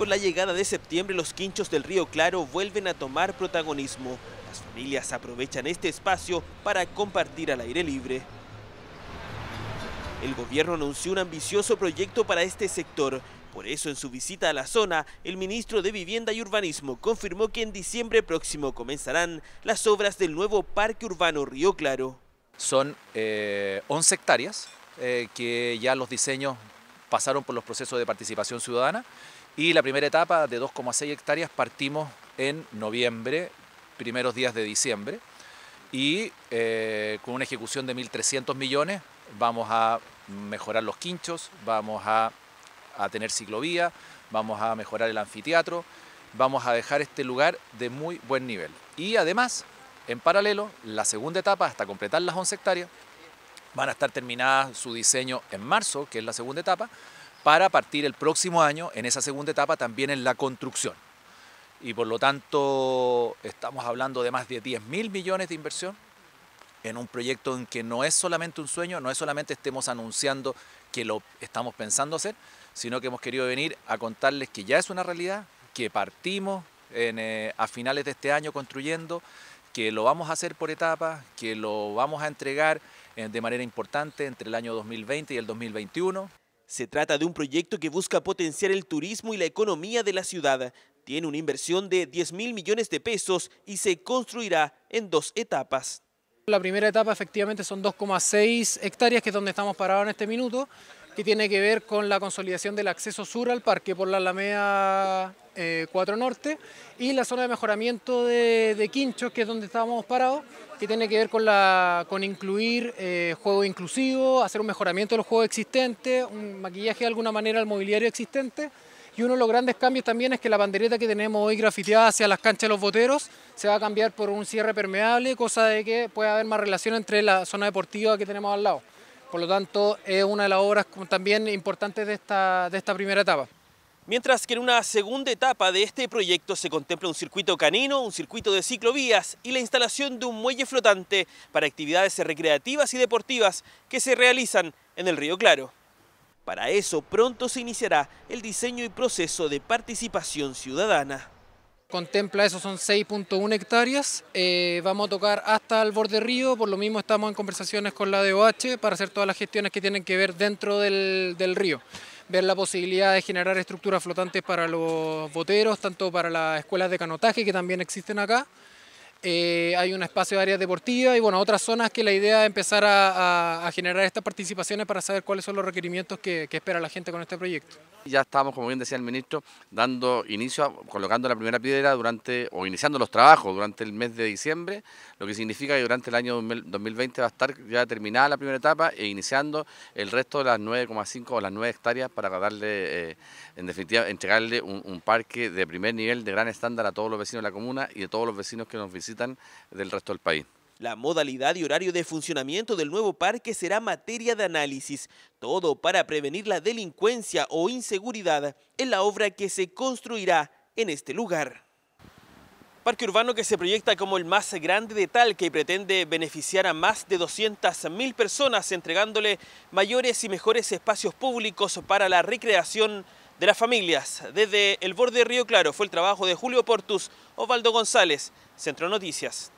Con la llegada de septiembre, los quinchos del Río Claro vuelven a tomar protagonismo. Las familias aprovechan este espacio para compartir al aire libre. El gobierno anunció un ambicioso proyecto para este sector. Por eso, en su visita a la zona, el ministro de Vivienda y Urbanismo confirmó que en diciembre próximo comenzarán las obras del nuevo Parque Urbano Río Claro. Son 11 eh, hectáreas eh, que ya los diseños pasaron por los procesos de participación ciudadana y la primera etapa de 2,6 hectáreas partimos en noviembre, primeros días de diciembre, y eh, con una ejecución de 1.300 millones vamos a mejorar los quinchos, vamos a, a tener ciclovía, vamos a mejorar el anfiteatro, vamos a dejar este lugar de muy buen nivel. Y además, en paralelo, la segunda etapa, hasta completar las 11 hectáreas, van a estar terminadas su diseño en marzo, que es la segunda etapa, para partir el próximo año en esa segunda etapa también en la construcción. Y por lo tanto estamos hablando de más de 10 mil millones de inversión en un proyecto en que no es solamente un sueño, no es solamente estemos anunciando que lo estamos pensando hacer, sino que hemos querido venir a contarles que ya es una realidad, que partimos eh, a finales de este año construyendo, que lo vamos a hacer por etapas, que lo vamos a entregar eh, de manera importante entre el año 2020 y el 2021. Se trata de un proyecto que busca potenciar el turismo y la economía de la ciudad. Tiene una inversión de 10 mil millones de pesos y se construirá en dos etapas. La primera etapa efectivamente son 2,6 hectáreas, que es donde estamos parados en este minuto que tiene que ver con la consolidación del acceso sur al parque por la Alameda 4 eh, Norte y la zona de mejoramiento de, Quinchos, que es donde estábamos parados, que tiene que ver con, la, con incluir juegos eh, juego inclusivo, hacer un mejoramiento de los juegos existentes, un maquillaje de alguna manera al mobiliario existente. Y uno de los grandes cambios también es que la bandereta que tenemos hoy grafiteada hacia las canchas de los boteros se va a cambiar por un cierre permeable, cosa de que pueda haber más relación entre la zona deportiva que tenemos al lado. Por lo tanto, es una de las obras también importantes de esta, de esta primera etapa. Mientras que en una segunda etapa de este proyecto se contempla un circuito canino, un circuito de ciclovías y la instalación de un muelle flotante para actividades recreativas y deportivas que se realizan en el Río Claro. Para eso pronto se iniciará el diseño y proceso de participación ciudadana. Contempla eso, son 6.1 hectáreas. Eh, vamos a tocar hasta el borde río, por lo mismo estamos en conversaciones con la DOH para hacer todas las gestiones que tienen que ver dentro del, río ver la posibilidad de generar estructuras flotantes para los boteros, tanto para las escuelas de canotaje que también existen acá. Eh, hay un espacio de áreas deportivas y bueno, otras zonas que la idea es empezar a, generar estas participaciones para saber cuáles son los requerimientos que espera la gente con este proyecto. Ya estamos, como bien decía el ministro, dando inicio, colocando la primera piedra durante, o iniciando los trabajos durante el mes de diciembre, lo que significa que durante el año 2020 va a estar ya terminada la primera etapa e iniciando el resto de las 9,5 o las 9 hectáreas para darle, eh, en definitiva, entregarle un, un, parque de primer nivel, de gran estándar a todos los vecinos de la comuna y de todos los vecinos que nos visitan del resto del país. La modalidad y horario de funcionamiento del nuevo parque será materia de análisis, todo para prevenir la delincuencia o inseguridad en la obra que se construirá en este lugar. Parque urbano que se proyecta como el más grande de tal, que pretende beneficiar a más de 200.000 personas, entregándole mayores y mejores espacios públicos para la recreación de las familias. Desde el borde de Río Claro fue el trabajo de Julio Portus, Osvaldo González, Centro Noticias.